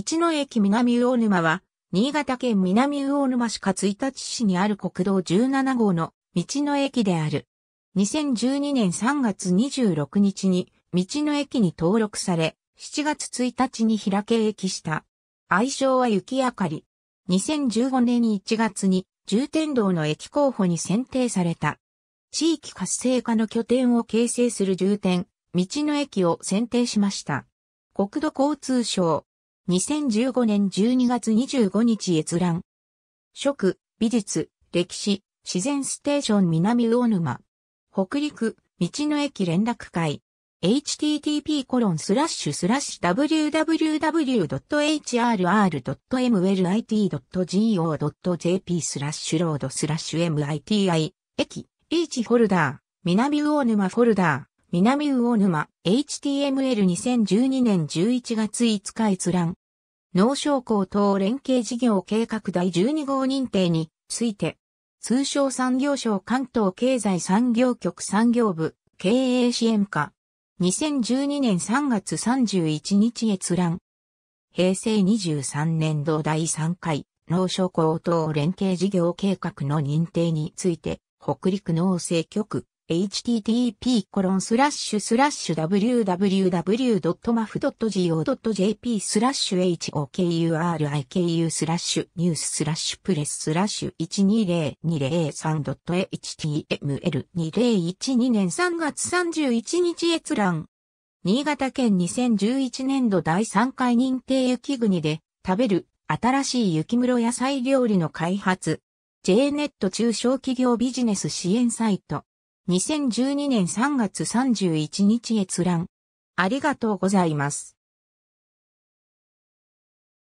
道の駅南魚沼は、新潟県南魚沼市勝日立市にある国道17号の道の駅である。2012年3月26日に道の駅に登録され、7月1日に平家駅した。愛称は雪明かり。2015年1月に重点道の駅候補に選定された。地域活性化の拠点を形成する重点、道の駅を選定しました。国土交通省、2015年12月25日閲覧。食、美術、歴史、自然ステーション南魚沼。北陸、道の駅連絡会。http コロンスラッシュスラッシュ www.hrr.mwlit.go.jp スラッシュロードスラッシュ miti 駅リーチフォルダー南魚沼フォルダー南魚沼、HTML2012 年11月5日閲覧。農商工等連携事業計画第12号認定について、通商産業省関東経済産業局産業部経営支援課。2012年3月31日閲覧。平成23年度第3回農商工等連携事業計画の認定について、北陸農政局 http://www.maf.go.jp スラッシュ hokuriku n ラッシュニューススラッシュプレススラッシュ 1202023.html2012 年3月31日閲覧新潟県2011年度第3回認定雪国で食べる新しい雪室野菜料理の開発 J ネット中小企業ビジネス支援サイト2012年3月31日閲覧。ありがとうございます。